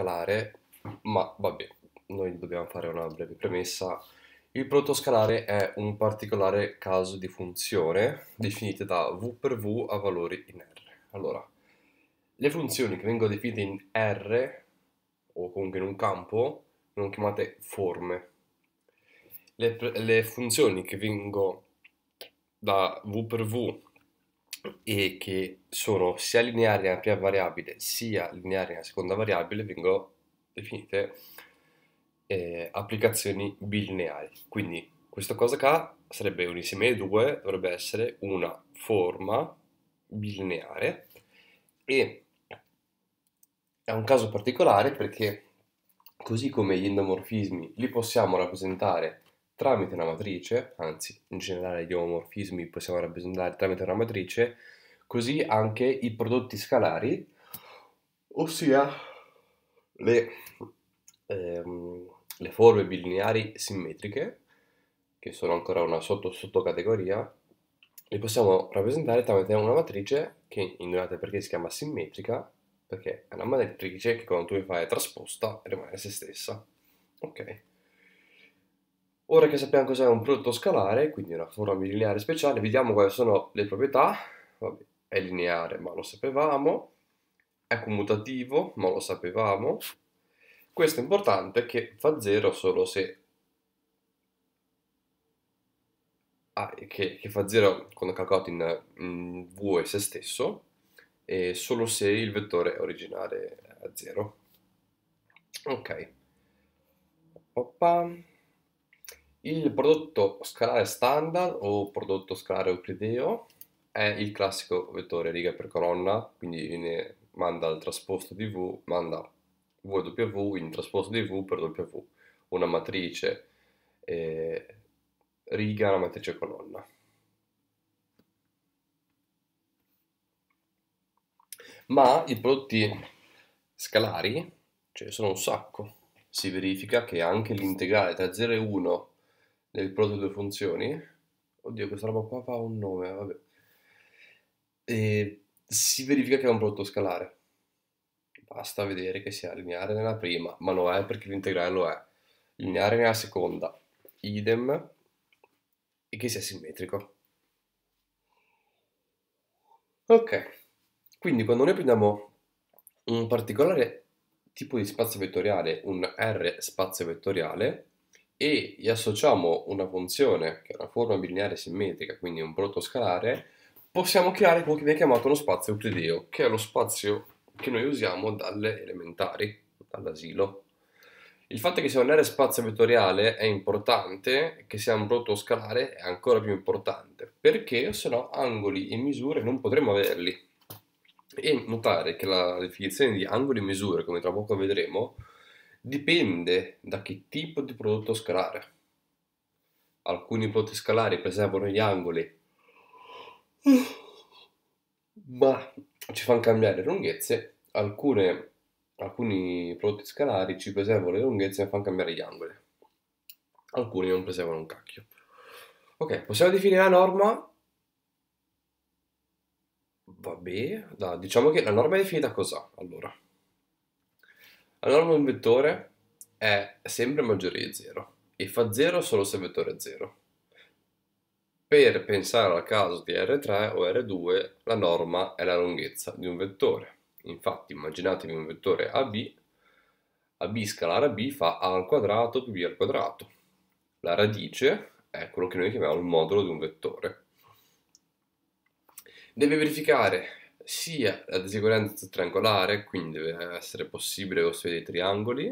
scalare, ma vabbè, noi dobbiamo fare una breve premessa. Il prodotto scalare è un particolare caso di funzione definita da v per v a valori in R. Allora, le funzioni che vengono definite in R o comunque in un campo vengono chiamate forme. Le, le funzioni che vengono da v per v e che sono sia lineari nella prima variabile sia lineari nella seconda variabile vengono definite eh, applicazioni bilineari. Quindi questa cosa qua sarebbe un insieme di due, dovrebbe essere una forma bilineare e è un caso particolare perché così come gli endomorfismi li possiamo rappresentare tramite una matrice, anzi in generale gli omorfismi possiamo rappresentare tramite una matrice, così anche i prodotti scalari, ossia le, ehm, le forme bilineari simmetriche, che sono ancora una sottocategoria, li possiamo rappresentare tramite una matrice che, indovinate perché si chiama simmetrica, perché è una matrice che quando tu fai è trasposta e rimane se stessa. Ok. Ora che sappiamo cos'è un prodotto scalare, quindi una forma bilineare speciale, vediamo quali sono le proprietà. Vabbè, è lineare, ma lo sapevamo. È commutativo, ma lo sapevamo. Questo è importante che fa 0 solo se... Ah, che, che, fa 0 quando calcolato in, in V e se stesso, e solo se il vettore originale è a 0. Ok. Opa. Il prodotto scalare standard o prodotto scalare euclideo è il classico vettore riga per colonna, quindi viene, manda il trasposto di V, manda VW in trasposto di V per W, una matrice eh, riga, una matrice colonna. Ma i prodotti scalari ce ne sono un sacco. Si verifica che anche l'integrale tra 0 e 1 nel prodotto due funzioni. Oddio, questa roba qua fa un nome, vabbè. E si verifica che è un prodotto scalare. Basta vedere che sia lineare nella prima, ma lo è perché l'integrale lo è. Lineare nella seconda, idem, e che sia simmetrico. Ok, quindi quando noi prendiamo un particolare tipo di spazio vettoriale, un R spazio vettoriale, e gli associamo una funzione che è una forma bilineare simmetrica, quindi un prodotto scalare, possiamo creare quello che viene chiamato uno spazio euclideo, che è lo spazio che noi usiamo dalle elementari, dall'asilo. Il fatto che sia un R spazio vettoriale è importante, che sia un prodotto scalare è ancora più importante, perché se no angoli e misure non potremo averli. E notare che la definizione di angoli e misure, come tra poco vedremo, Dipende da che tipo di prodotto scalare. Alcuni prodotti scalari preservano gli angoli, ma ci fanno cambiare le lunghezze. Alcune, alcuni prodotti scalari ci preservano le lunghezze e fanno cambiare gli angoli. Alcuni non preservano un cacchio. Ok, possiamo definire la norma? Vabbè, da, diciamo che la norma è definita cosa? allora. La norma di un vettore è sempre maggiore di 0 e fa 0 solo se il vettore è 0. Per pensare al caso di R3 o R2, la norma è la lunghezza di un vettore. Infatti, immaginatevi un vettore AB, AB scalare B fa A al quadrato più B al quadrato. La radice è quello che noi chiamiamo il modulo di un vettore. Deve verificare sia la diseguaglianza triangolare, quindi deve essere possibile costruire dei triangoli,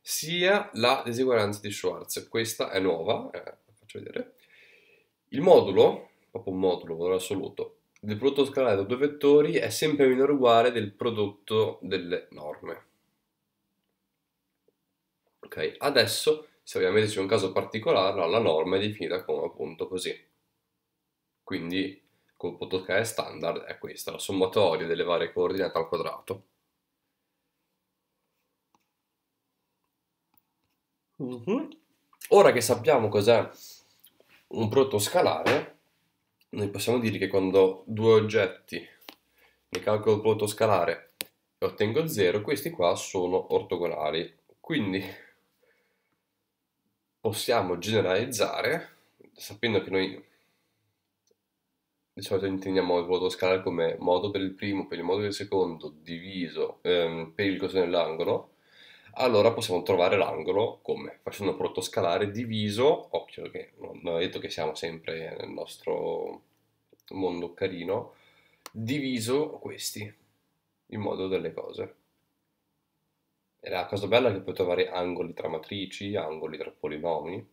sia la diseguaglianza di Schwarz. Questa è nuova, eh, faccio vedere. Il modulo, proprio un modulo, valore assoluto, del prodotto scalare da due vettori è sempre minore o uguale del prodotto delle norme. Ok, adesso, se ovviamente c'è un caso particolare, la norma è definita come appunto così. Quindi col AutoCAD standard è questa, la sommatoria delle varie coordinate al quadrato. Mm -hmm. Ora che sappiamo cos'è un prodotto scalare, noi possiamo dire che quando due oggetti ne calcolo il prodotto scalare e ottengo 0, questi qua sono ortogonali. Quindi possiamo generalizzare, sapendo che noi di solito intendiamo il vuoto scalare come modo per il primo, per il modo del secondo, diviso ehm, per il coseno dell'angolo, allora possiamo trovare l'angolo come? Facendo un prodotto scalare diviso, occhio che non ho detto che siamo sempre nel nostro mondo carino, diviso questi, il modo delle cose. E la cosa bella è che puoi trovare angoli tra matrici, angoli tra polinomi,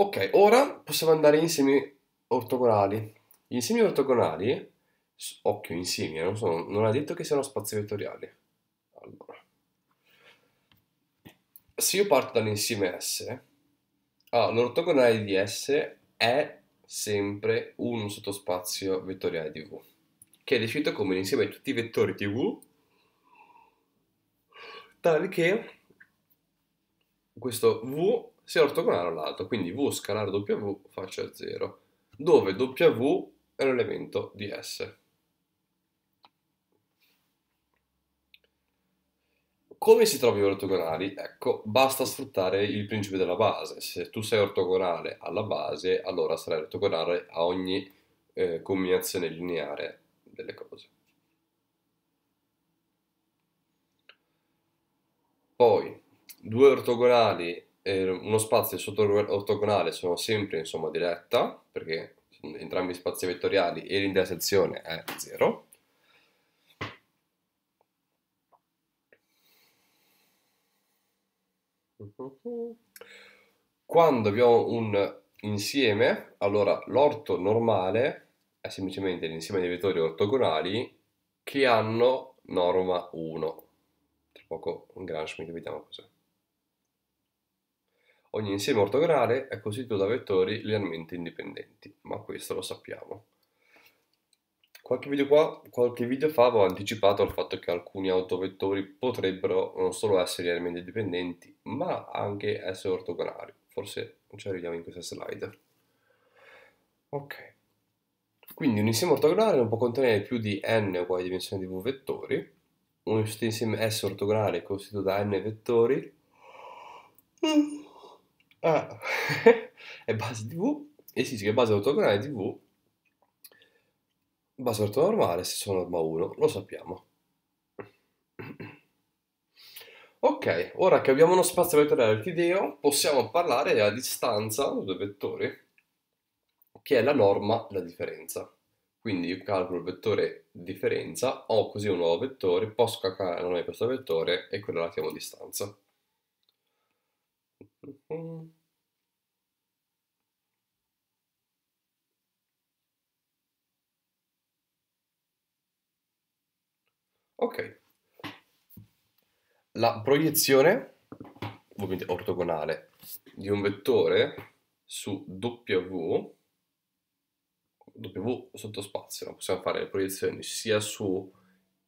Ok, ora possiamo andare in semi ortogonali. Gli insemi ortogonali, occhio, insieme, eh, non, sono, non è detto che siano spazi vettoriali. Allora, se io parto dall'insieme S, allora, ah, l'ortogonale di S è sempre un sottospazio vettoriale di V, che è definito come l'insieme di tutti i vettori di V, tale che questo V sia ortogonale all'altro, quindi v scalare w faccia 0, dove w è l'elemento di S. Come si trovano gli ortogonali? Ecco, basta sfruttare il principio della base. Se tu sei ortogonale alla base, allora sarai ortogonale a ogni eh, combinazione lineare delle cose. Poi, due ortogonali eh, uno spazio sotto ortogonale sono sempre insomma diretta, perché entrambi gli spazi vettoriali e l'intersezione è 0. Quando abbiamo un insieme, allora l'orto normale è semplicemente l'insieme dei vettori ortogonali che hanno norma 1. Tra poco un Gram-Schmidt vediamo cos'è. Ogni insieme ortogonale è costituito da vettori linearmente indipendenti, ma questo lo sappiamo. Qualche video, qua, qualche video fa avevo anticipato il fatto che alcuni autovettori potrebbero non solo essere linearmente indipendenti, ma anche essere ortogonali. Forse ci arriviamo in questa slide. Ok. Quindi un insieme ortogonale non può contenere più di n uguali dimensioni di v vettori, un insieme S ortogonale costituito da n vettori, mm Ah, è base TV e eh si dice che base ortogonale TV, base ortonormale, se sono norma 1, lo sappiamo. Ok, ora che abbiamo uno spazio vettoriale al video, possiamo parlare della distanza tra due vettori, che è la norma della differenza. Quindi io calcolo il vettore differenza, ho così un nuovo vettore, posso calcolare la norma di questo vettore e quello la chiamo distanza ok. La proiezione, ovviamente ortogonale, di un vettore su W, W sottospazio, no? possiamo fare le proiezioni sia su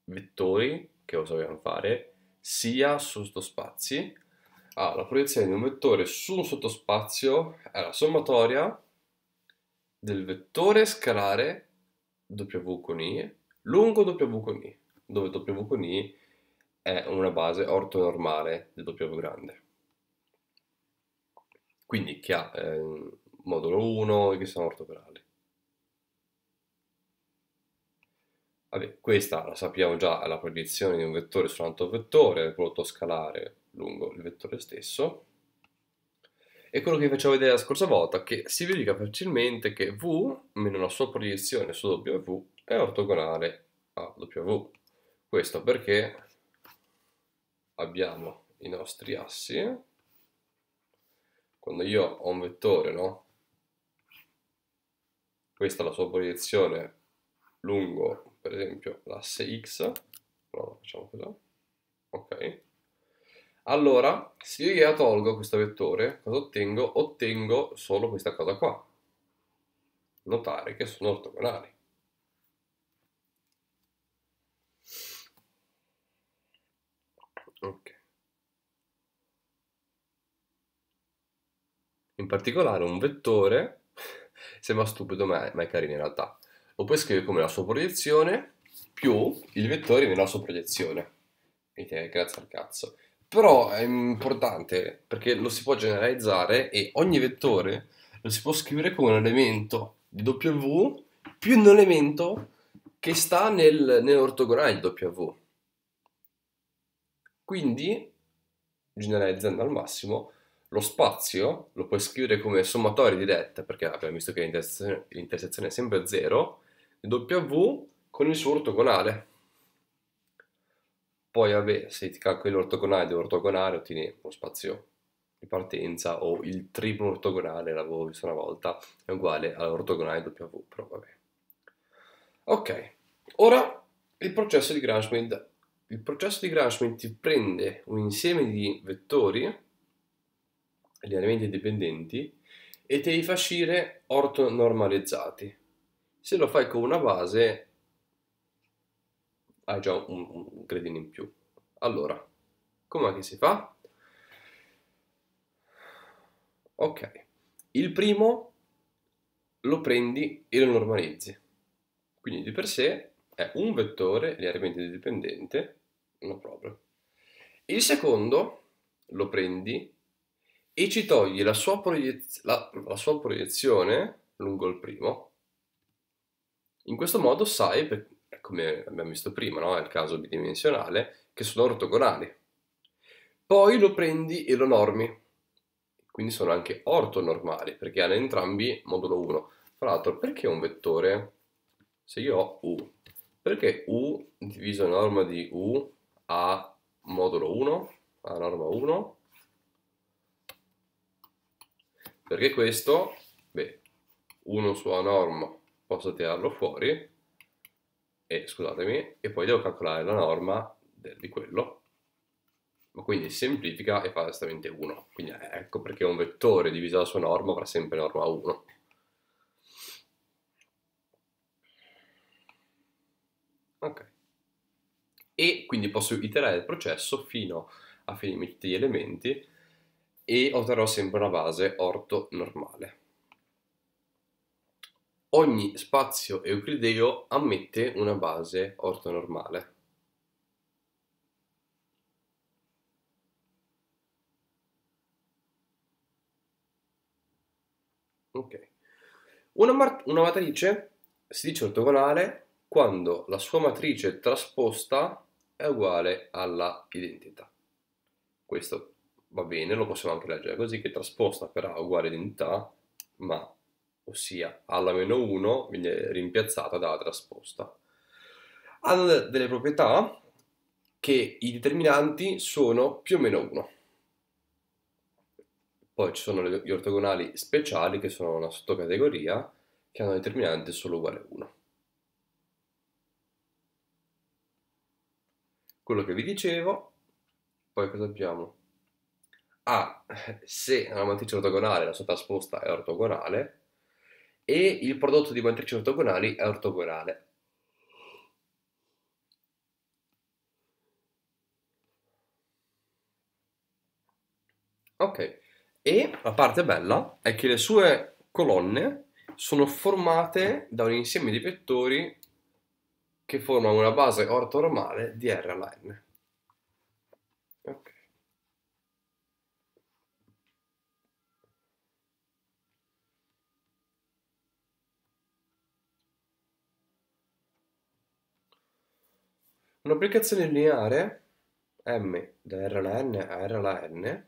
vettori, che lo sappiamo fare, sia su sottospazi, Ah, la proiezione di un vettore su un sottospazio è la sommatoria del vettore scalare W con I lungo W con I, dove W con I è una base ortonormale del W grande. Quindi che ha eh, modulo 1 e che sono ortogonali. Vabbè, questa la sappiamo già, è la proiezione di un vettore su un altro vettore, il prodotto scalare lungo il vettore stesso. E quello che vi facevo vedere la scorsa volta, che si verifica facilmente che V, meno la sua proiezione su W, è ortogonale a W. Questo perché abbiamo i nostri assi. Quando io ho un vettore, no? Questa è la sua proiezione lungo, per esempio, l'asse X. No, facciamo così. Ok. Allora, se io gliela tolgo questo vettore, cosa ottengo? Ottengo solo questa cosa qua. Notare che sono ortogonali. Ok. In particolare un vettore, sembra stupido ma è, ma è carino in realtà, lo puoi scrivere come la sua proiezione più il vettore nella sua proiezione. Quindi grazie al cazzo però è importante perché lo si può generalizzare e ogni vettore lo si può scrivere come un elemento di W più un elemento che sta nel, nell'ortogonale di W. Quindi, generalizzando al massimo, lo spazio lo puoi scrivere come sommatorio diretta, perché abbiamo visto che l'intersezione, l'intersezione è sempre 0, W con il suo ortogonale. Poi vabbè, se ti calcoli l'ortogonale dell'ortogonale ottieni lo spazio di partenza o il triplo ortogonale, l'avevo visto una volta, è uguale all'ortogonale W, però vabbè. Ok, ora il processo di gram Il processo di gram ti prende un insieme di vettori gli elementi dipendenti e te li fa uscire ortonormalizzati. Se lo fai con una base hai già un, un gradino in più. Allora, come che si fa? Ok, il primo lo prendi e lo normalizzi. Quindi di per sé è un vettore linearmente dipendente, non proprio. Il secondo lo prendi e ci togli la sua, proiez la, la sua proiezione lungo il primo. In questo modo sai, come abbiamo visto prima, no? è il caso bidimensionale, che sono ortogonali. Poi lo prendi e lo normi, quindi sono anche ortonormali, perché hanno entrambi modulo 1. Tra l'altro, perché un vettore, se io ho U, perché U diviso norma di U ha modulo 1, a norma 1? Perché questo, beh, 1 su A norma posso tirarlo fuori, e scusatemi, e poi devo calcolare la norma del, di quello, ma quindi semplifica e fa esattamente 1. Quindi eh, ecco perché un vettore diviso dalla sua norma avrà sempre norma 1. Ok. E quindi posso iterare il processo fino a finire tutti gli elementi e otterrò sempre una base orto normale. Ogni spazio euclideo ammette una base ortonormale. Okay. Una, una matrice si dice ortogonale quando la sua matrice trasposta è uguale alla identità. Questo va bene, lo possiamo anche leggere così, che trasposta però è uguale identità, ma ossia alla meno 1 viene rimpiazzata dalla trasposta. Hanno delle proprietà che i determinanti sono più o meno 1. Poi ci sono gli ortogonali speciali che sono una sottocategoria che hanno determinante solo uguale a 1. Quello che vi dicevo, poi cosa abbiamo? Ah, se una matrice ortogonale la sua trasposta è ortogonale, e il prodotto di matrici ortogonali è ortogonale. Ok, e la parte bella è che le sue colonne sono formate da un insieme di vettori che formano una base ortonormale di R alla N. Un'applicazione lineare, M da R alla N a R alla N,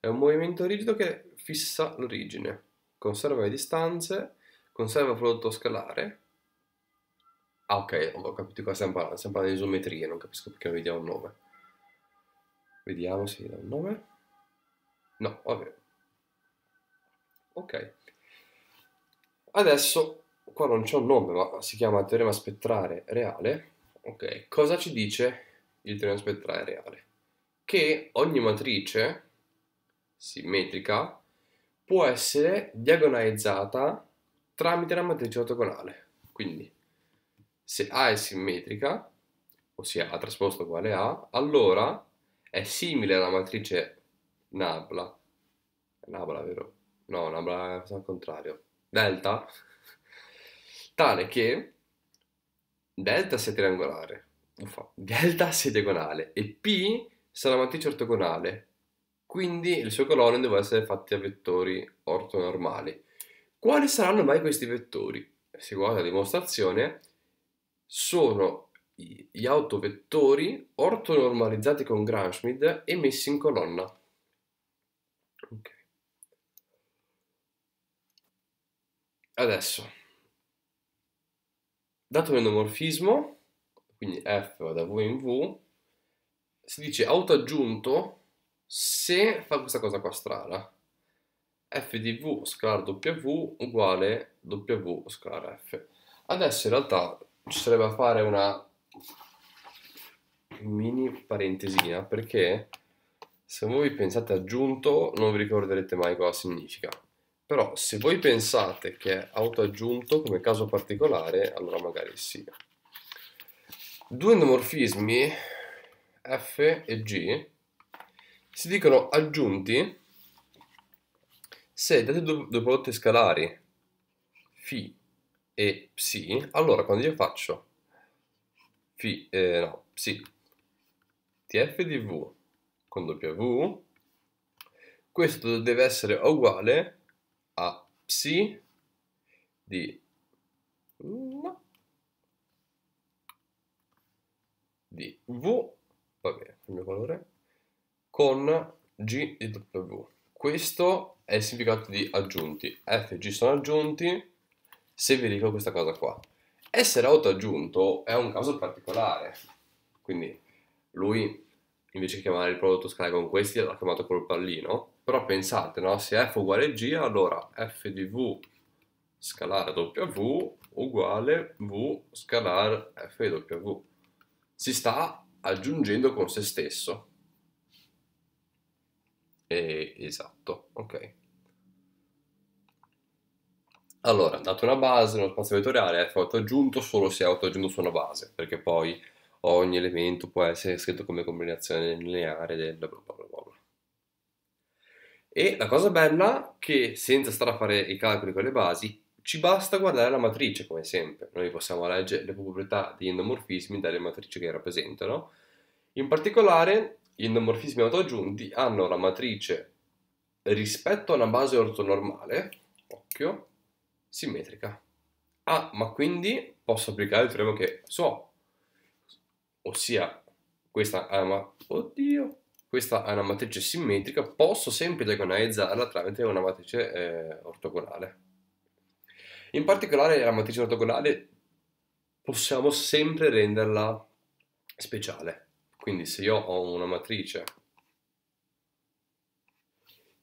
è un movimento rigido che fissa l'origine, conserva le distanze, conserva il prodotto scalare. Ah ok, ho capito qua stiamo parlando, stiamo parlando di isometrie, non capisco perché non vediamo un nome. Vediamo se gli dà un nome. No, vabbè. Ok. Adesso, qua non c'è un nome, ma si chiama teorema spettrale reale. Ok, cosa ci dice il teorema spettrale reale? Che ogni matrice simmetrica può essere diagonalizzata tramite la matrice ortogonale. Quindi, se A è simmetrica, ossia A trasposto uguale A, allora è simile alla matrice Nabla. Nabla, vero? No, Nabla è al contrario. Delta? Tale che delta sia triangolare, Uffa. delta sia diagonale e P sarà matrice ortogonale, quindi le sue colonne devono essere fatte a vettori ortonormali. Quali saranno mai questi vettori? Se guarda la dimostrazione, sono gli autovettori ortonormalizzati con Gram-Schmidt e messi in colonna. Okay. Adesso dato l'endomorfismo, quindi F va da V in V, si dice autoaggiunto se fa questa cosa qua strana. F di V scalar W uguale W scalar F. Adesso in realtà ci sarebbe a fare una mini parentesina perché se voi pensate aggiunto non vi ricorderete mai cosa significa. Però se voi pensate che è autoaggiunto come caso particolare, allora magari sì. Due endomorfismi F e G si dicono aggiunti se date due, prodotti scalari φ e ψ allora quando io faccio φ, eh, no, psi, tf di v con w, questo deve essere uguale a psi di 1 di v, va bene, il mio valore, con g di w. Questo è il significato di aggiunti. f e g sono aggiunti se vi dico questa cosa qua. Essere autoaggiunto è un caso particolare, quindi lui invece di chiamare il prodotto scalare con questi l'ha chiamato col pallino, però pensate, no? se f uguale g, allora f di v scalare w uguale v scalare f di w. Si sta aggiungendo con se stesso. E, esatto, ok. Allora, dato una base, uno spazio vettoriale, f è autoaggiunto solo se è autoaggiunto su una base, perché poi ogni elemento può essere scritto come combinazione lineare del bla bla bla. bla. E la cosa bella è che senza stare a fare i calcoli con le basi, ci basta guardare la matrice come sempre. Noi possiamo leggere le proprietà di endomorfismi dalle matrici che rappresentano. In particolare, gli endomorfismi autoaggiunti hanno la matrice rispetto a una base ortonormale, occhio, simmetrica. Ah, ma quindi posso applicare il teorema che so, ossia questa Ah, ma, oddio, questa è una matrice simmetrica, posso sempre diagonalizzarla tramite una matrice eh, ortogonale. In particolare la matrice ortogonale possiamo sempre renderla speciale. Quindi se io ho una matrice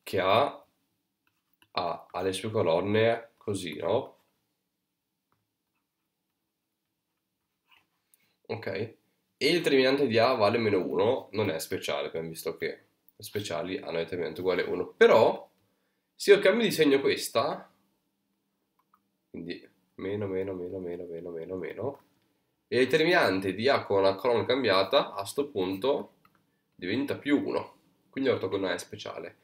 che ha, ha, ha le sue colonne così, no? Ok? e il determinante di A vale meno 1, non è speciale, abbiamo visto che speciali hanno il determinante uguale 1. Però, se io cambio di segno questa, quindi meno, meno, meno, meno, meno, meno, meno, e il determinante di A con la colonna cambiata, a questo punto diventa più 1, quindi è speciale.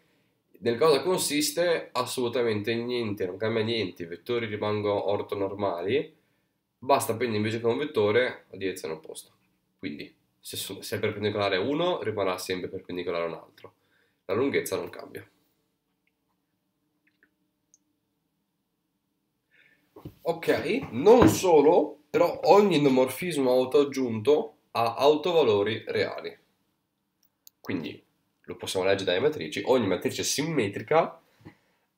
Nel cosa consiste? Assolutamente niente, non cambia niente, i vettori rimangono ortonormali, basta prendere invece che un vettore la direzione opposta. Quindi se, sono, se è perpendicolare a uno rimarrà sempre perpendicolare a un altro. La lunghezza non cambia. Ok, non solo, però ogni endomorfismo autoaggiunto ha autovalori reali. Quindi lo possiamo leggere dalle matrici, ogni matrice simmetrica,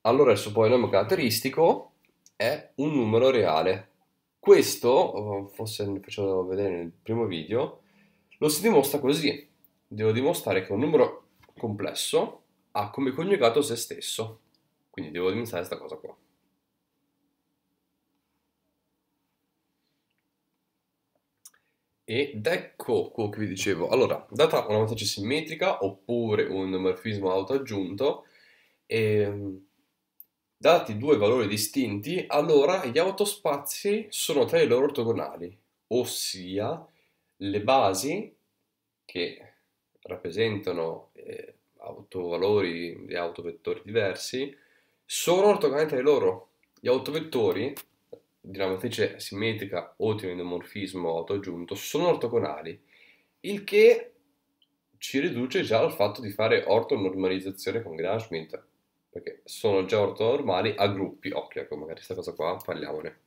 allora il suo polinomio caratteristico è un numero reale questo, oh, forse ne faccio vedere nel primo video, lo si dimostra così. Devo dimostrare che un numero complesso ha come coniugato se stesso. Quindi devo dimostrare questa cosa qua. Ed ecco quello che vi dicevo. Allora, data una matrice simmetrica oppure un morfismo autoaggiunto, ehm, Dati due valori distinti, allora gli autospazi sono tra i loro ortogonali, ossia le basi che rappresentano eh, autovalori di autovettori diversi sono ortogonali tra di loro. Gli autovettori di una matrice simmetrica o di un endomorfismo autoaggiunto sono ortogonali, il che ci riduce già al fatto di fare ortonormalizzazione con Gram-Schmidt perché sono già ortonormali a gruppi. Occhio, ecco, magari questa cosa qua, parliamone.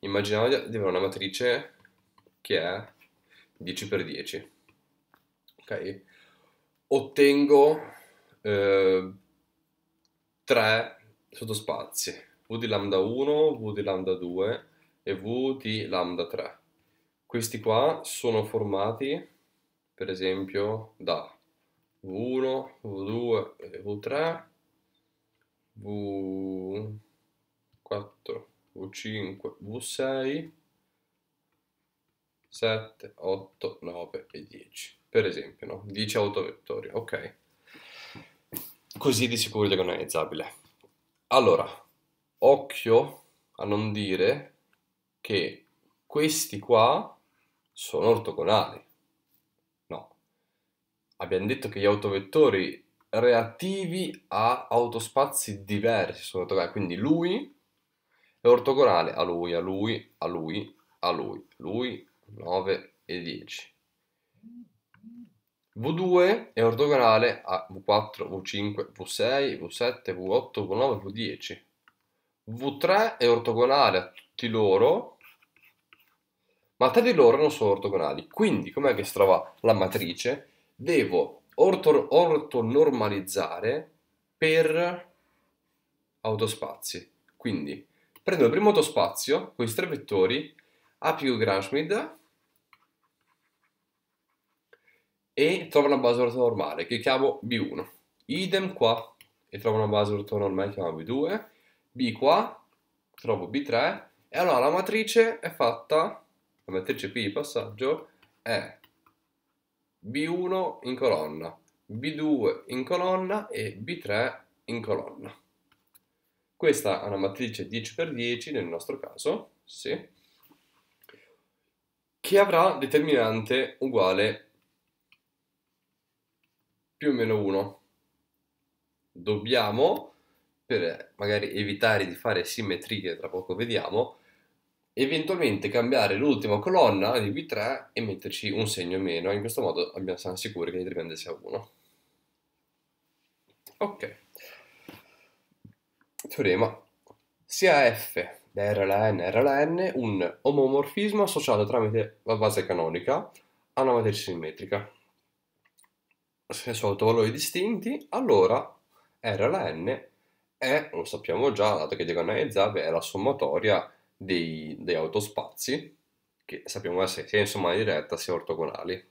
Immaginiamo di avere una matrice che è 10x10. Ok? Ottengo eh, 3 sottospazi, v di lambda 1, v di lambda 2 e v di lambda 3. Questi qua sono formati, per esempio, da v1, v2 e v3 V4, V5, V6, 7, 8, 9 e 10. Per esempio, no? 10 autovettori, ok. Così di sicuro è diagonalizzabile. Allora, occhio a non dire che questi qua sono ortogonali. No. Abbiamo detto che gli autovettori reattivi a autospazi diversi quindi lui è ortogonale a lui, a lui, a lui, a lui, lui 9 e 10. V2 è ortogonale a V4, V5, V6, V7, V8, V9, V10. V3 è ortogonale a tutti loro, ma tra di loro non sono ortogonali. Quindi com'è che si trova la matrice? Devo orto, ortonormalizzare per autospazi. Quindi prendo il primo autospazio, con i tre vettori, applico Granschmidt e trovo una base ortonormale che chiamo B1. Idem qua e trovo una base ortonormale che chiamo B2, B qua, trovo B3 e allora la matrice è fatta, la matrice P di passaggio è B1 in colonna, B2 in colonna e B3 in colonna. Questa è una matrice 10x10 nel nostro caso, sì, che avrà determinante uguale più o meno 1. Dobbiamo, per magari evitare di fare simmetrie, tra poco vediamo, eventualmente cambiare l'ultima colonna di v 3 e metterci un segno meno. In questo modo abbiamo, siamo sicuri che il determinante sia 1. Ok. Teorema. Sia F da R alla N, R alla N, un omomorfismo associato tramite la base canonica a una matrice simmetrica. Se sono valori distinti, allora R alla N è, lo sappiamo già, dato che diagonalizzabile, è la sommatoria dei, dei autospazi, che sappiamo essere sia in somma diretta sia ortogonali.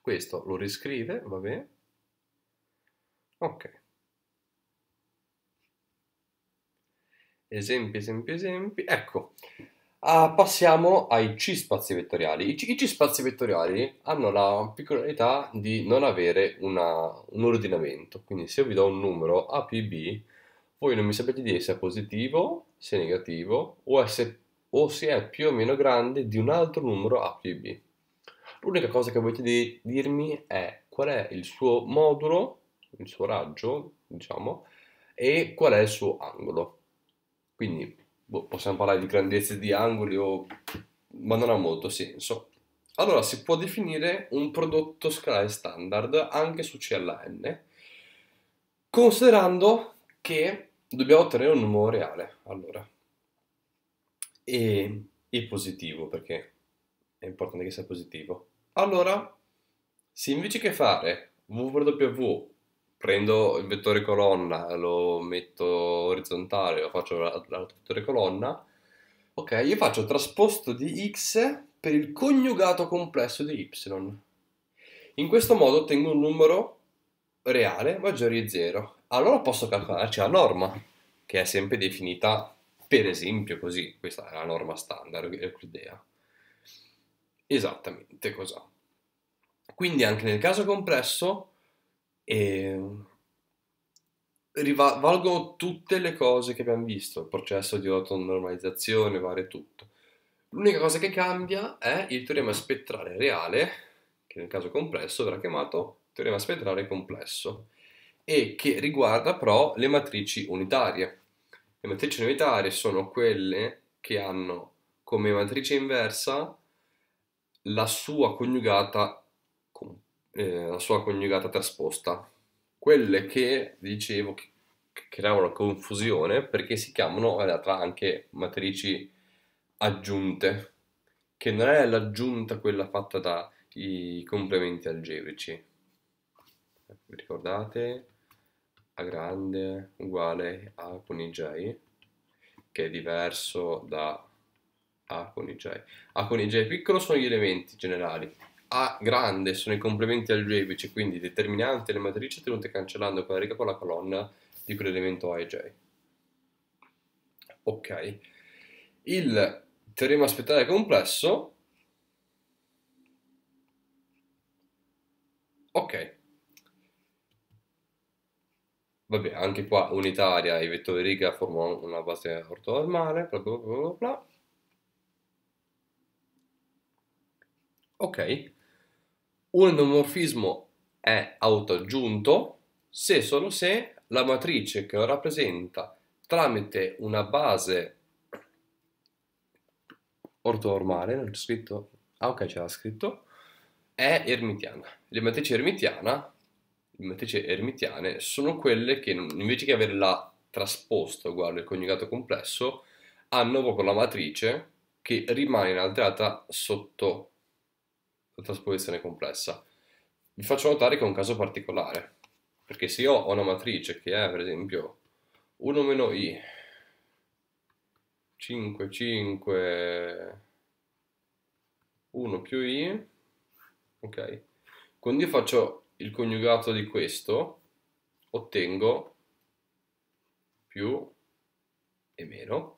Questo lo riscrive, va bene. Ok. Esempi, esempi, esempi. Ecco, ah, passiamo ai C-spazi vettoriali. I, C- I C-spazi vettoriali hanno la peculiarità di non avere una, un ordinamento. Quindi se io vi do un numero A, P, B, voi non mi sapete dire se è positivo, se è negativo o, è se, o se è più o meno grande di un altro numero a più b. L'unica cosa che avete dirmi è qual è il suo modulo, il suo raggio, diciamo, e qual è il suo angolo. Quindi boh, possiamo parlare di grandezze di angoli o... ma non ha molto senso. Allora si può definire un prodotto scalare standard anche su CLN, considerando che Dobbiamo ottenere un numero reale, allora, e, e positivo, perché è importante che sia positivo. Allora, se invece che fare v prendo il vettore colonna, lo metto orizzontale, lo faccio l'altro vettore colonna, ok, io faccio trasposto di x per il coniugato complesso di y. In questo modo ottengo un numero reale maggiore di 0 allora posso calcolarci la norma, che è sempre definita, per esempio, così, questa è la norma standard euclidea. Esattamente cos'ha. Quindi anche nel caso complesso eh, valgono tutte le cose che abbiamo visto, il processo di autonormalizzazione, vale tutto. L'unica cosa che cambia è il teorema spettrale reale, che nel caso complesso verrà chiamato teorema spettrale complesso e che riguarda però le matrici unitarie. Le matrici unitarie sono quelle che hanno come matrice inversa la sua coniugata, eh, la sua coniugata trasposta. Quelle che dicevo che creavano confusione perché si chiamano in realtà anche matrici aggiunte, che non è l'aggiunta quella fatta dai complementi algebrici. Vi ricordate? A grande uguale A con i J, che è diverso da A con i J. A con i J piccolo sono gli elementi generali. A grande sono i complementi algebrici, quindi determinante e le matrici tenute cancellando con la riga con la colonna di quell'elemento A e J. Ok. Il teorema spettrale complesso Ok, vabbè, anche qua unitaria, i vettori riga formano una base ortonormale, bla bla bla bla Ok, un endomorfismo è autoaggiunto se e solo se la matrice che lo rappresenta tramite una base ortonormale, non c'è scritto, ah ok c'era scritto, è ermitiana. La matrice ermitiana matrici cioè, ermitiane sono quelle che invece che avere la trasposta uguale al coniugato complesso hanno proprio la matrice che rimane inalterata sotto la trasposizione complessa. Vi faccio notare che è un caso particolare, perché se io ho una matrice che è per esempio 1-i 5, 5, 1 più i, ok, quando io faccio il coniugato di questo, ottengo più e meno,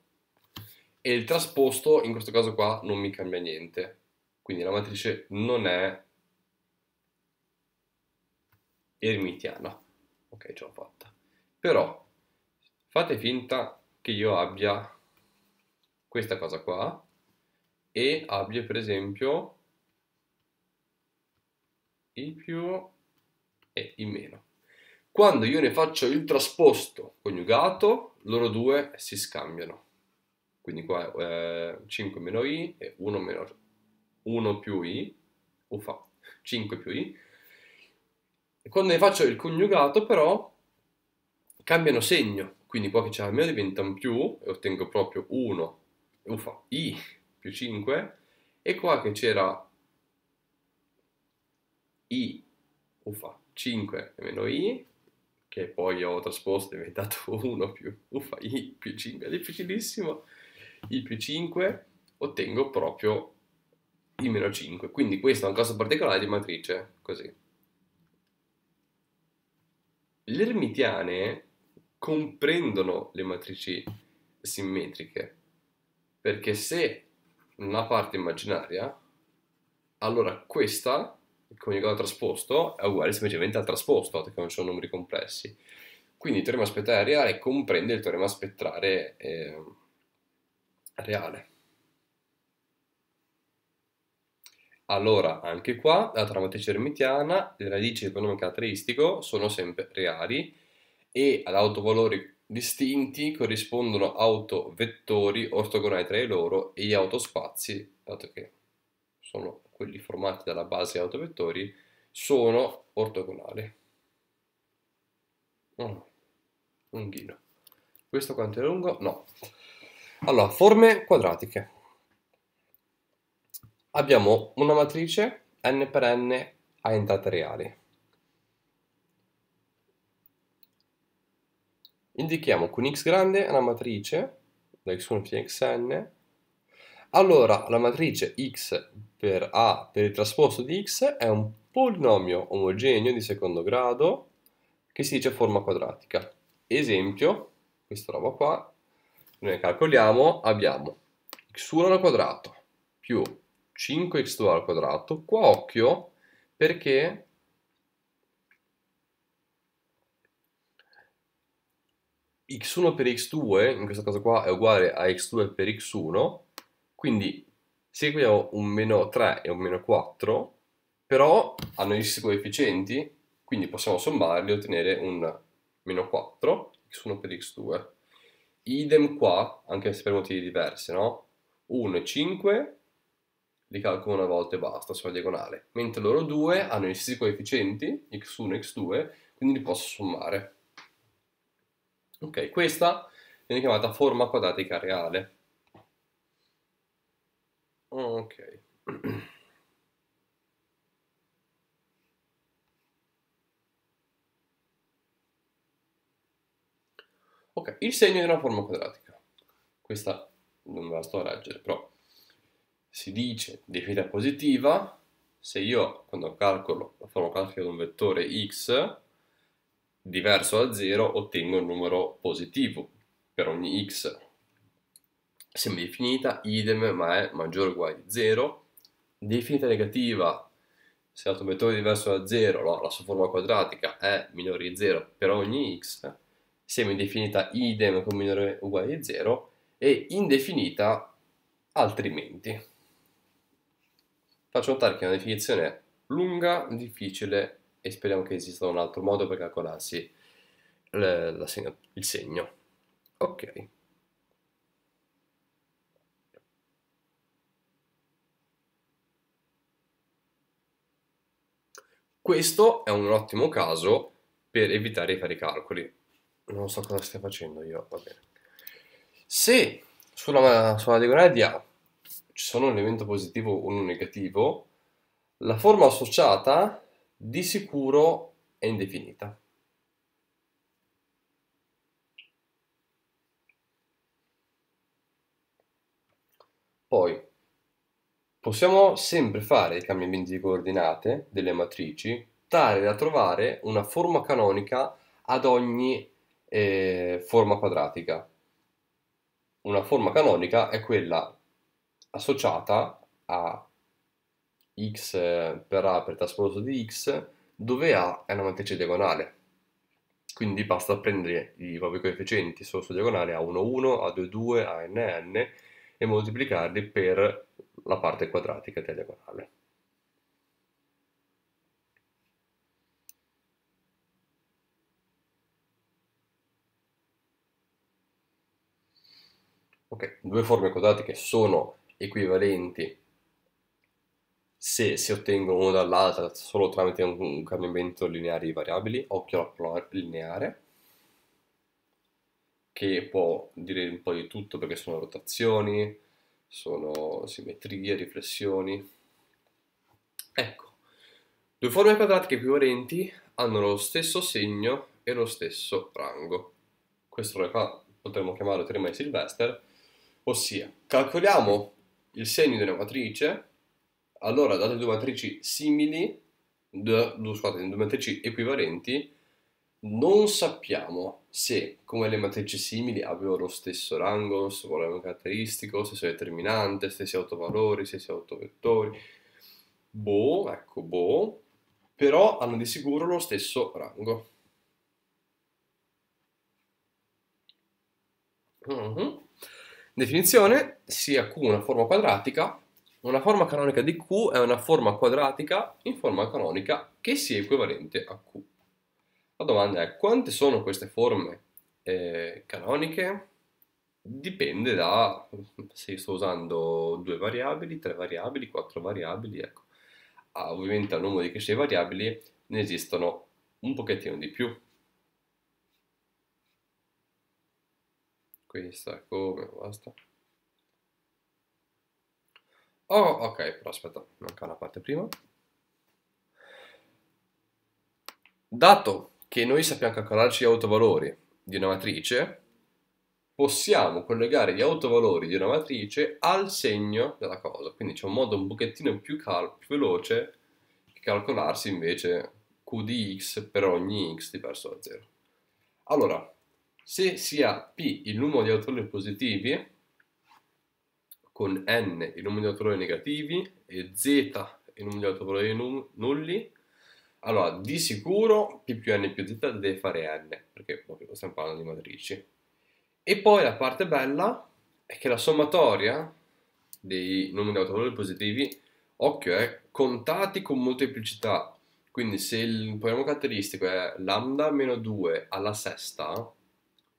e il trasposto in questo caso qua non mi cambia niente. Quindi la matrice non è ermitiana. Ok, ce l'ho fatta. Però fate finta che io abbia questa cosa qua e abbia per esempio i più e in meno. Quando io ne faccio il trasposto coniugato, loro due si scambiano. Quindi qua eh, 5 meno i e 1 meno 1 più i, uffa, 5 più i. E quando ne faccio il coniugato però cambiano segno, quindi qua che c'è la meno diventa un più e ottengo proprio 1, uffa, i più 5 e qua che c'era i, uffa, 5 i, che poi ho trasposto è diventato 1 più uffa, i più 5, è difficilissimo, i più 5, ottengo proprio i meno 5. Quindi questa è un caso particolare di matrice, così. Le ermitiane comprendono le matrici simmetriche, perché se una parte immaginaria, allora questa il coniugato trasposto è uguale semplicemente al trasposto, che non sono numeri complessi. Quindi il teorema spettrale reale comprende il teorema spettrale eh, reale. Allora, anche qua, la tramatrice ermitiana, le radici del polinomo caratteristico sono sempre reali e ad autovalori distinti corrispondono autovettori ortogonali tra loro e gli autospazi, dato che sono quelli formati dalla base autovettori, sono ortogonali. Oh, lunghino. Questo quanto è lungo? No. Allora, forme quadratiche. Abbiamo una matrice n per n a entrate reali. Indichiamo con x grande una matrice da x1 fino a xn allora, la matrice x per A per il trasposto di x è un polinomio omogeneo di secondo grado che si dice forma quadratica. Esempio, questa roba qua, noi calcoliamo, abbiamo x1 al quadrato più 5x2 al quadrato. Qua occhio perché x1 per x2, in questo caso qua è uguale a x2 per x1, quindi seguiamo un meno 3 e un meno 4, però hanno gli stessi coefficienti, quindi possiamo sommarli e ottenere un meno 4, x1 per x2. Idem qua, anche se per motivi diversi, no? 1 e 5 li calcolo una volta e basta sulla diagonale, mentre loro due hanno gli stessi coefficienti, x1 e x2, quindi li posso sommare. Ok, questa viene chiamata forma quadratica reale. Oh, ok. ok, il segno è una forma quadratica. Questa non la sto a leggere, però si dice di fila positiva se io quando calcolo la forma quadratica di un vettore x diverso da 0 ottengo un numero positivo per ogni x sembra definita, idem ma è maggiore o uguale di 0, definita negativa se l'altro vettore è diverso da 0, no, la sua forma quadratica è minore di 0 per ogni x, semidefinita idem con minore o uguale di 0 e indefinita altrimenti. Faccio notare che è una definizione lunga, difficile e speriamo che esista un altro modo per calcolarsi il segno. Ok. Questo è un ottimo caso per evitare di fare i calcoli. Non so cosa stia facendo io, va bene. Se sulla, sulla diagonale di A ci sono un elemento positivo o uno negativo, la forma associata di sicuro è indefinita. Poi, Possiamo sempre fare i cambiamenti di coordinate delle matrici tale da trovare una forma canonica ad ogni eh, forma quadratica. Una forma canonica è quella associata a x eh, per a per trasposo di x dove a è una matrice diagonale. Quindi basta prendere i propri coefficienti solo su diagonale a1, 1, a2, 2, a n, n e moltiplicarli per la parte quadratica diagonale. Ok, due forme quadratiche sono equivalenti se si ottengono una dall'altra solo tramite un cambiamento lineare di variabili, occhio alla lineare, che può dire un po' di tutto perché sono rotazioni, sono simmetrie, riflessioni. Ecco, due forme quadratiche equivalenti hanno lo stesso segno e lo stesso rango. Questo lo potremmo chiamare teorema di Sylvester, ossia calcoliamo il segno di una matrice, allora date due matrici simili, due, scusate, due matrici equivalenti, non sappiamo se, come le matrici simili, avevano lo stesso rango, lo stesso valore caratteristico, stesso determinante, stessi autovalori, stessi autovettori. Boh, ecco, boh. Però hanno di sicuro lo stesso rango. Mm-hmm. Definizione, sia Q una forma quadratica, una forma canonica di Q è una forma quadratica in forma canonica che sia equivalente a Q. La domanda è quante sono queste forme eh, canoniche? Dipende da se sto usando due variabili, tre variabili, quattro variabili, ecco. Ah, ovviamente al numero di queste variabili ne esistono un pochettino di più. Questa come, basta. Oh, ok, però aspetta, manca una parte prima. Dato che noi sappiamo calcolarci gli autovalori di una matrice, possiamo collegare gli autovalori di una matrice al segno della cosa. Quindi c'è un modo un pochettino più, più veloce che calcolarsi invece q di x per ogni x diverso da 0. Allora, se sia p il numero di autori positivi, con n il numero di autori negativi e z il numero di autori nulli, allora, di sicuro P più N più Z deve fare N, perché ovvio, boh, stiamo parlando di matrici. E poi la parte bella è che la sommatoria dei nomi di autovalori positivi, occhio, è eh, contati con molteplicità. Quindi se il programma caratteristico è lambda meno 2 alla sesta,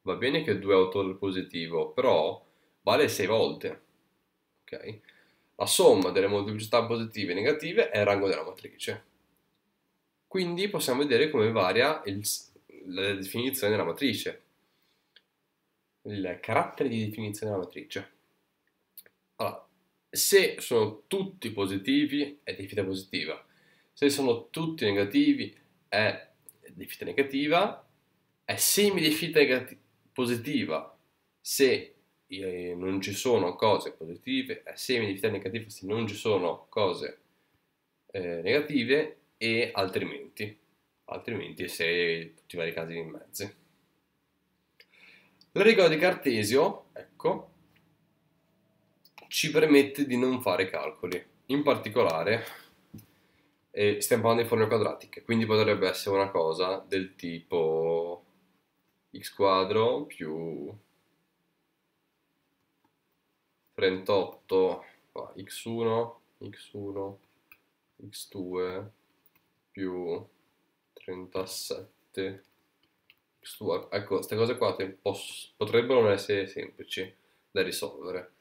va bene che 2 è autovalore positivo, però vale 6 volte. Okay? La somma delle molteplicità positive e negative è il rango della matrice. Quindi possiamo vedere come varia il, la definizione della matrice, il carattere di definizione della matrice. Allora, se sono tutti positivi è di fita positiva, se sono tutti negativi è di fita negativa, è semi di fita positiva se eh, non ci sono cose positive, è semi di fita negativa se non ci sono cose eh, negative e altrimenti, altrimenti se tutti i vari casi in mezzo. La regola di Cartesio, ecco, ci permette di non fare calcoli. In particolare, eh, stiamo parlando di forme quadratiche, quindi potrebbe essere una cosa del tipo x quadro più 38, x1, x1, x2 più 37 ecco queste cose qua potrebbero non essere semplici da risolvere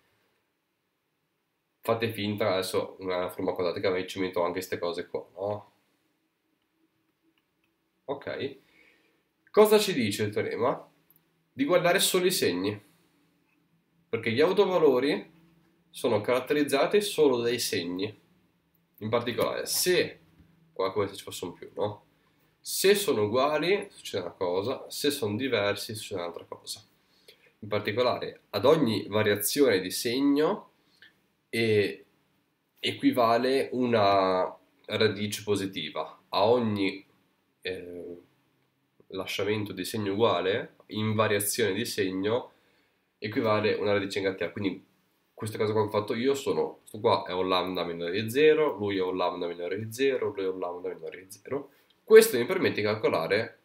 fate finta adesso una forma quadratica ma ci metto anche queste cose qua no? ok cosa ci dice il teorema? di guardare solo i segni perché gli autovalori sono caratterizzati solo dai segni in particolare se qua come se ci fossero più, no? Se sono uguali succede una cosa, se sono diversi succede un'altra cosa. In particolare, ad ogni variazione di segno è, equivale una radice positiva. A ogni eh, lasciamento di segno uguale, in variazione di segno, equivale una radice negativa. Quindi questa cosa qua ho fatto io sono, questo qua è un lambda minore di 0, lui è un lambda minore di 0, lui è un lambda minore di 0. Questo mi permette di calcolare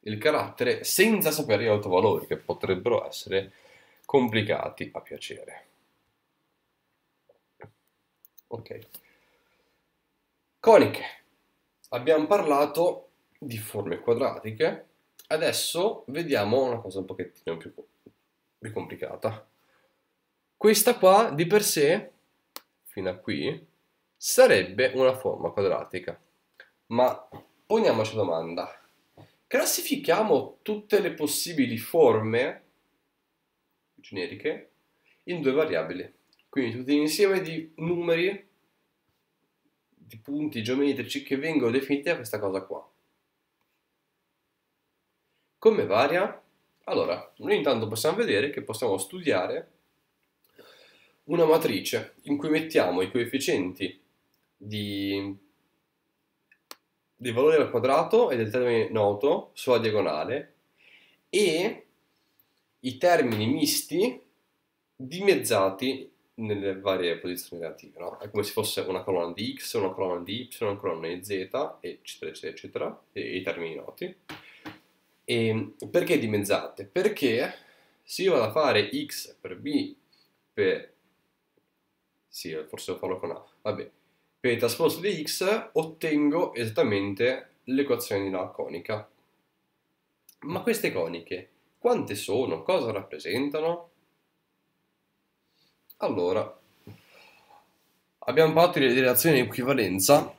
il carattere senza sapere gli autovalori, che potrebbero essere complicati a piacere. Ok. Coniche. Abbiamo parlato di forme quadratiche, adesso vediamo una cosa un pochettino più, più complicata questa qua di per sé, fino a qui, sarebbe una forma quadratica. Ma poniamoci la domanda, classifichiamo tutte le possibili forme generiche in due variabili, quindi tutti insieme di numeri, di punti geometrici che vengono definiti da questa cosa qua. Come varia? Allora, noi intanto possiamo vedere che possiamo studiare una matrice in cui mettiamo i coefficienti di, del valore al quadrato e del termine noto sulla diagonale e i termini misti dimezzati nelle varie posizioni relative, no? È come se fosse una colonna di x, una colonna di y, una colonna di z, eccetera, eccetera, eccetera, e i termini noti. E perché dimezzate? Perché se io vado a fare x per b per sì, forse lo farò con A. Vabbè. Per il trasposto di X ottengo esattamente l'equazione di una conica. Ma queste coniche, quante sono? Cosa rappresentano? Allora, abbiamo parlato di relazioni di equivalenza.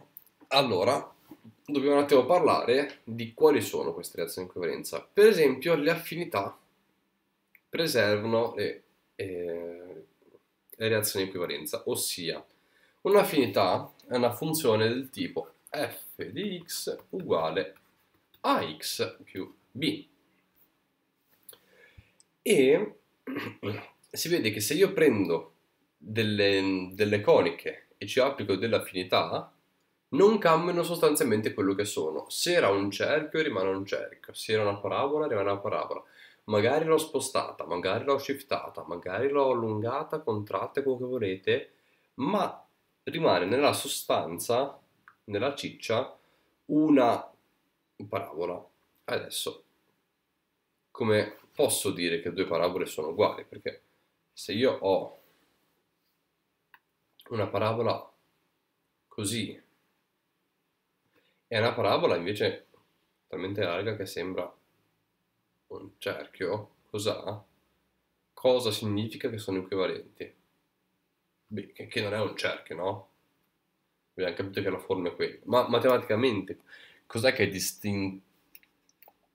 Allora, dobbiamo un attimo parlare di quali sono queste relazioni di equivalenza. Per esempio, le affinità preservano le, eh, e reazione di equivalenza, ossia un'affinità è una funzione del tipo f di x uguale a x più b. E si vede che se io prendo delle, delle coniche e ci applico dell'affinità, non cambiano sostanzialmente quello che sono. Se era un cerchio, rimane un cerchio. Se era una parabola, rimane una parabola magari l'ho spostata, magari l'ho shiftata, magari l'ho allungata, contratta, quello che volete, ma rimane nella sostanza, nella ciccia, una parabola. Adesso, come posso dire che due parabole sono uguali? Perché se io ho una parabola così e una parabola invece talmente larga che sembra un cerchio, cos'ha? Cosa significa che sono equivalenti? Beh, che, che non è un cerchio, no? Abbiamo capito che la forma è quella. Ma matematicamente, cos'è che è distinto?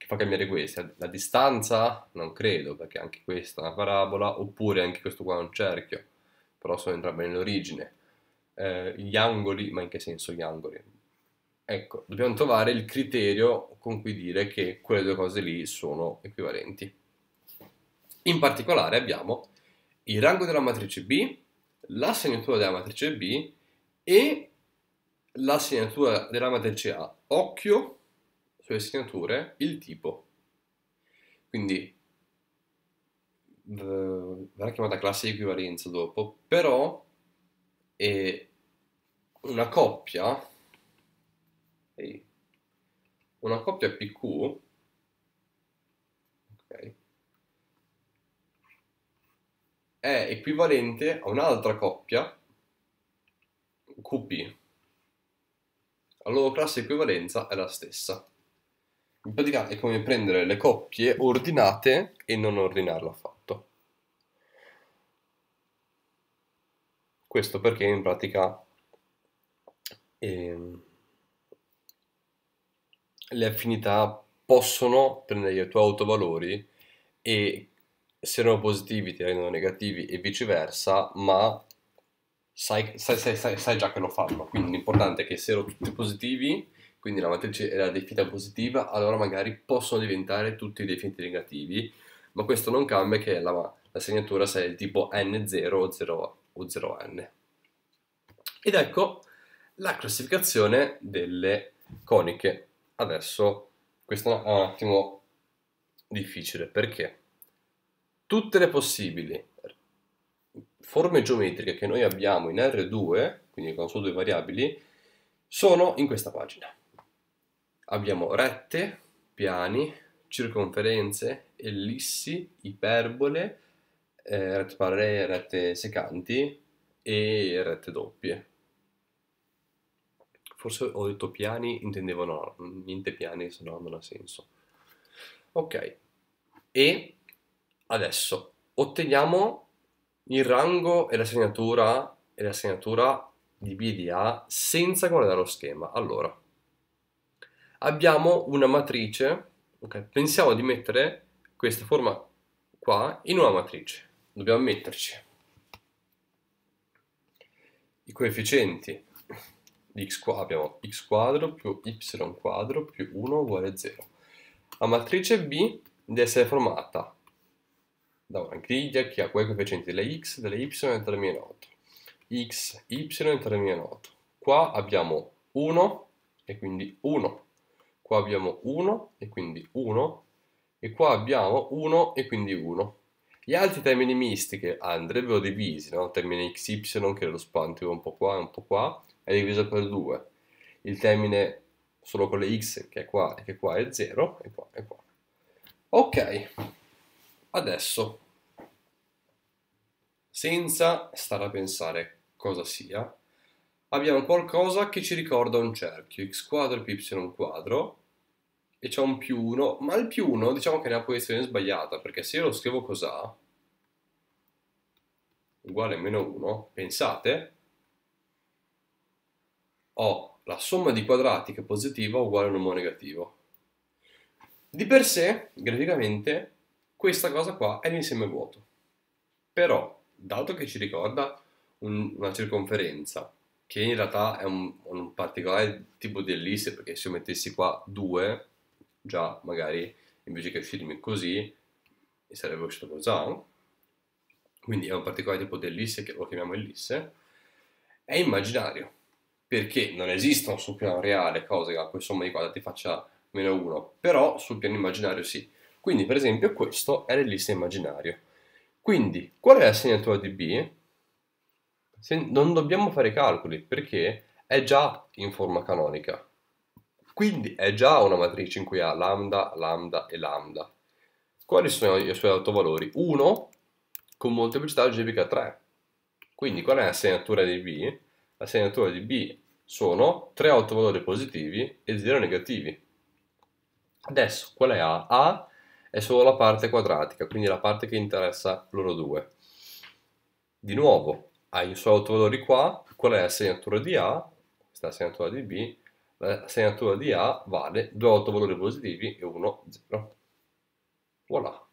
fa cambiare questa? La distanza? Non credo, perché anche questa è una parabola, oppure anche questo qua è un cerchio, però sono entrambe nell'origine. Eh, gli angoli, ma in che senso gli angoli? Ecco, dobbiamo trovare il criterio con cui dire che quelle due cose lì sono equivalenti. In particolare abbiamo il rango della matrice B, la segnatura della matrice B e la segnatura della matrice A. Occhio sulle segnature, il tipo. Quindi verrà chiamata classe di equivalenza dopo, però è una coppia una coppia PQ okay, è equivalente a un'altra coppia QP. La loro classe equivalenza è la stessa. In pratica è come prendere le coppie ordinate e non ordinarle affatto. Questo perché in pratica... Ehm, le affinità possono prendere i tuoi autovalori e se erano positivi ti rendono negativi e viceversa, ma sai, sai, sai, sai già che lo fanno. Quindi l'importante è che se erano tutti positivi, quindi la matrice era definita positiva, allora magari possono diventare tutti definiti negativi, ma questo non cambia che la, la segnatura sia del tipo N0 o 0, o 0N. Ed ecco la classificazione delle coniche. Adesso questo è un attimo difficile perché tutte le possibili forme geometriche che noi abbiamo in R2, quindi con solo due variabili, sono in questa pagina. Abbiamo rette, piani, circonferenze, ellissi, iperbole, eh, rette parallele, rette secanti e rette doppie. Forse ho detto piani, intendevo no, niente piani, se no non ha senso. Ok, e adesso otteniamo il rango e la segnatura e l'assegnatura di BDA senza guardare lo schema. Allora, abbiamo una matrice, okay? pensiamo di mettere questa forma qua in una matrice. Dobbiamo metterci i coefficienti x qua abbiamo x quadro più y quadro più 1 uguale 0. La matrice B deve essere formata da una griglia che ha quei coefficienti delle x, delle y in termini meno 8. x, y in termini meno 8. Qua abbiamo 1 e quindi 1. Qua abbiamo 1 e quindi 1. E qua abbiamo 1 e quindi 1. Gli altri termini misti che andrebbero divisi, no? x, y, che lo spantio un po' qua e un po' qua, è diviso per 2, il termine solo con le x che è qua e che qua è 0 e qua e qua. Ok, adesso senza stare a pensare cosa sia, abbiamo qualcosa che ci ricorda un cerchio, x quadro più y quadro, e c'è un più 1, ma il più 1 diciamo che è una posizione sbagliata, perché se io lo scrivo cos'ha, uguale a meno 1, pensate, ho la somma di quadrati che è positiva uguale a un uomo negativo. Di per sé, graficamente, questa cosa qua è l'insieme vuoto. Però, dato che ci ricorda un, una circonferenza, che in realtà è un, un particolare tipo di ellisse, perché se io mettessi qua 2, già magari invece che uscirmi così, mi sarebbe uscito così, quindi è un particolare tipo di ellisse che lo chiamiamo ellisse, è immaginario perché non esistono sul piano reale cose che a quel somma di quadra ti faccia meno 1, però sul piano immaginario sì. Quindi per esempio questo è l'ellisse immaginario. Quindi qual è la segnatura di B? Se non dobbiamo fare calcoli perché è già in forma canonica. Quindi è già una matrice in cui ha lambda, lambda e lambda. Quali sono i suoi autovalori? 1 con molteplicità algebrica 3. Quindi qual è la segnatura di B? la segnatura di B sono 3-8 valori positivi e 0 negativi. Adesso, qual è A? A è solo la parte quadratica, quindi la parte che interessa loro due. Di nuovo, hai i suoi 8 valori qua, qual è la segnatura di A? Questa è la segnatura di B. La segnatura di A vale 2 8 valori positivi e 1 0. Voilà.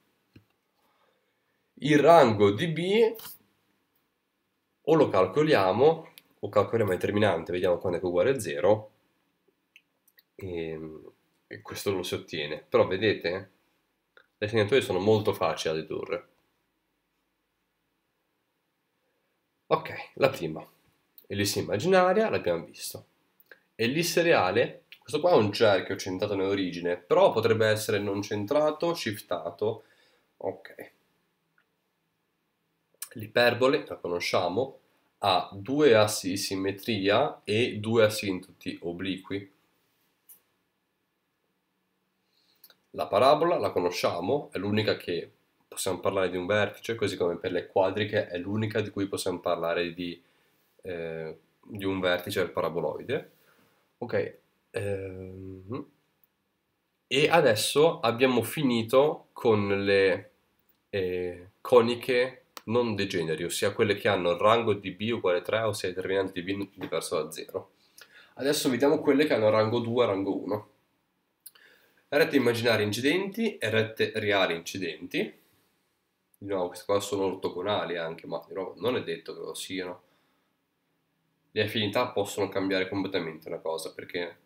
Il rango di B o lo calcoliamo o calcoliamo il determinante, vediamo quando è uguale a 0 e, ehm, e questo non si ottiene. Però vedete, le segnature sono molto facili da dedurre. Ok, la prima. Ellisse immaginaria, l'abbiamo visto. Ellisse reale, questo qua è un cerchio centrato nell'origine, però potrebbe essere non centrato, shiftato. Ok. L'iperbole, la conosciamo, ha due assi di simmetria e due asintoti obliqui. La parabola la conosciamo, è l'unica che possiamo parlare di un vertice, così come per le quadriche è l'unica di cui possiamo parlare di, eh, di un vertice del paraboloide. Ok, ehm. e adesso abbiamo finito con le eh, coniche non degeneri, ossia quelle che hanno il rango di b uguale 3, ossia determinante di b diverso da 0. Adesso vediamo quelle che hanno rango 2 e rango 1. Rette immaginari incidenti e rette reali incidenti. Di nuovo, queste qua sono ortogonali anche, ma di nuovo non è detto che lo siano. Le affinità possono cambiare completamente una cosa, perché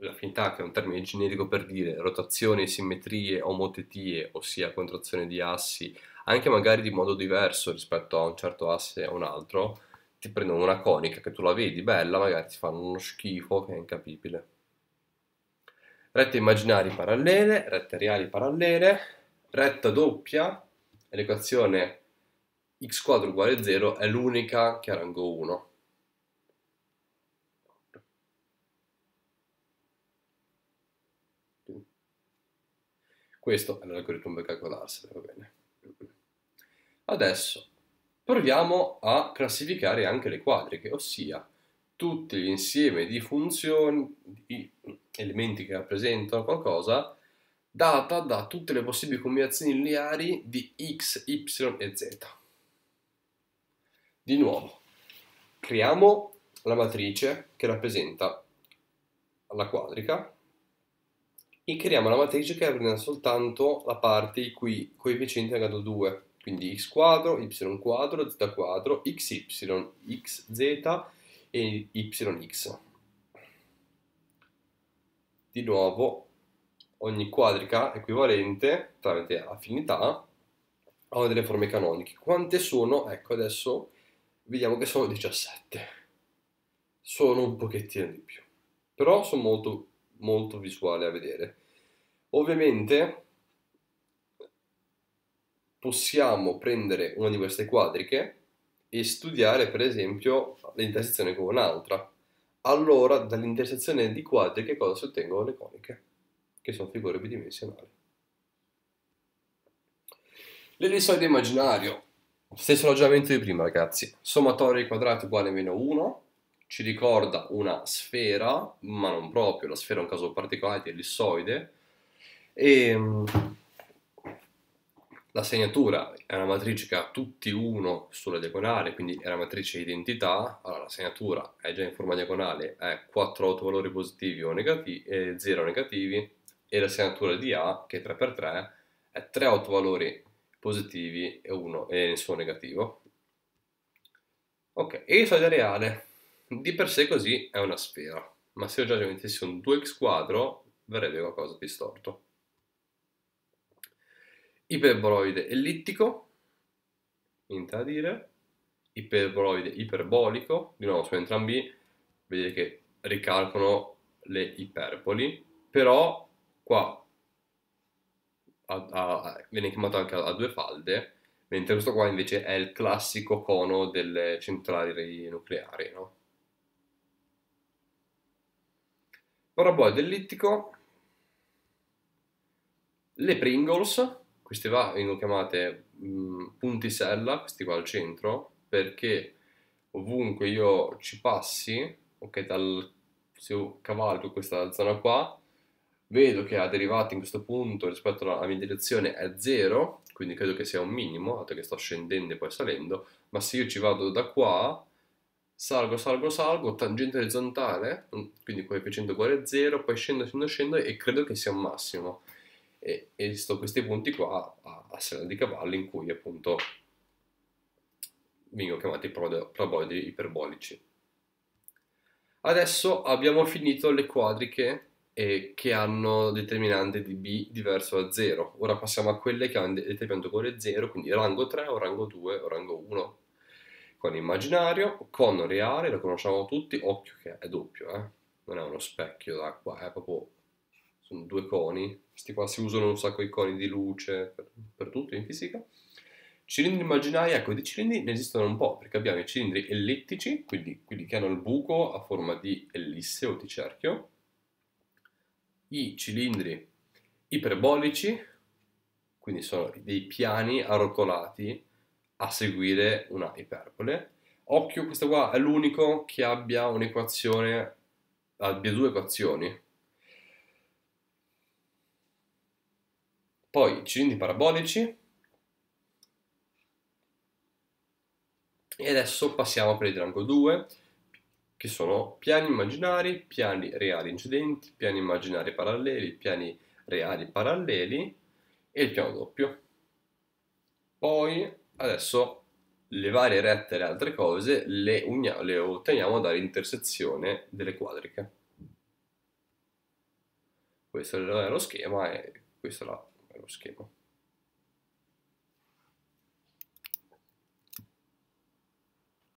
l'affinità, che è un termine generico per dire rotazioni, simmetrie, omotetie, ossia contrazione di assi, anche magari di modo diverso rispetto a un certo asse o un altro, ti prendono una conica che tu la vedi bella, magari ti fanno uno schifo che è incapibile. Rette immaginari parallele, rette reali parallele, retta doppia, l'equazione x quadro uguale 0 è l'unica che ha rango 1. Questo è l'algoritmo per calcolarsene, va bene. Adesso proviamo a classificare anche le quadriche, ossia tutti gli insiemi di funzioni, di elementi che rappresentano qualcosa, data da tutte le possibili combinazioni lineari di x, y e z. Di nuovo, creiamo la matrice che rappresenta la quadrica e creiamo la matrice che rappresenta soltanto la parte i cui coefficienti è grado 2. Quindi x quadro, y quadro, z quadro, xy, xz e yx. Di nuovo, ogni quadrica equivalente tramite affinità ha delle forme canoniche. Quante sono? Ecco, adesso vediamo che sono 17. Sono un pochettino di più, però sono molto, molto visuali a vedere. Ovviamente possiamo prendere una di queste quadriche e studiare per esempio l'intersezione con un'altra. Allora dall'intersezione di quadriche cosa si ottengono le coniche, che sono figure bidimensionali. L'ellissoide immaginario. Stesso ragionamento di prima ragazzi. Sommatorio quadrati uguale a meno 1, ci ricorda una sfera, ma non proprio, la sfera è un caso particolare di ellissoide, e ehm, la segnatura è una matrice che ha tutti 1 sulla diagonale, quindi è una matrice identità. Allora la segnatura è già in forma diagonale, è 4 autovalori positivi o negativi, e eh, 0 negativi. E la segnatura di A, che è 3x3, è 3 autovalori positivi e, 1, e nessuno negativo. Ok, e il soglia reale. Di per sé così è una sfera, ma se io già mettessi un 2x quadro, verrebbe qualcosa di storto iperboloide ellittico, intradire, iperboloide iperbolico, di nuovo su entrambi vedete che ricalcano le iperboli, però qua a, a, viene chiamato anche a, a, due falde, mentre questo qua invece è il classico cono delle centrali nucleari, no? Paraboloide ellittico, le Pringles, queste qua vengono chiamate mh, puntisella, questi qua al centro, perché ovunque io ci passi, ok, dal, se io cavalco questa zona qua, vedo che la derivata in questo punto rispetto alla mia direzione è 0, quindi credo che sia un minimo, dato che sto scendendo e poi salendo, ma se io ci vado da qua, salgo, salgo, salgo, tangente orizzontale, quindi coefficiente uguale a 0, poi scendo, scendo, scendo e credo che sia un massimo e esistono questi punti qua a, a sella di cavalli in cui appunto vengono chiamati paraboidi iperbolici. Adesso abbiamo finito le quadriche eh, che hanno determinante di B diverso da 0. Ora passiamo a quelle che hanno determinante uguale 0, quindi rango 3 o rango 2 o rango 1. Con immaginario, con reale, lo conosciamo tutti, occhio che è doppio, eh? non è uno specchio d'acqua, è proprio sono due coni, questi qua si usano un sacco i coni di luce per, per tutto in fisica. Cilindri immaginari, ecco, di cilindri ne esistono un po', perché abbiamo i cilindri ellittici, quindi quelli che hanno il buco a forma di ellisse o di cerchio, i cilindri iperbolici, quindi sono dei piani arrotolati a seguire una iperbole. Occhio, questo qua è l'unico che abbia un'equazione, abbia due equazioni, poi cilindri parabolici e adesso passiamo per il branco 2 che sono piani immaginari, piani reali incidenti, piani immaginari paralleli, piani reali paralleli e il piano doppio. Poi adesso le varie rette e le altre cose le, le otteniamo dall'intersezione delle quadriche. Questo è lo schema e questa è la Ruskiego.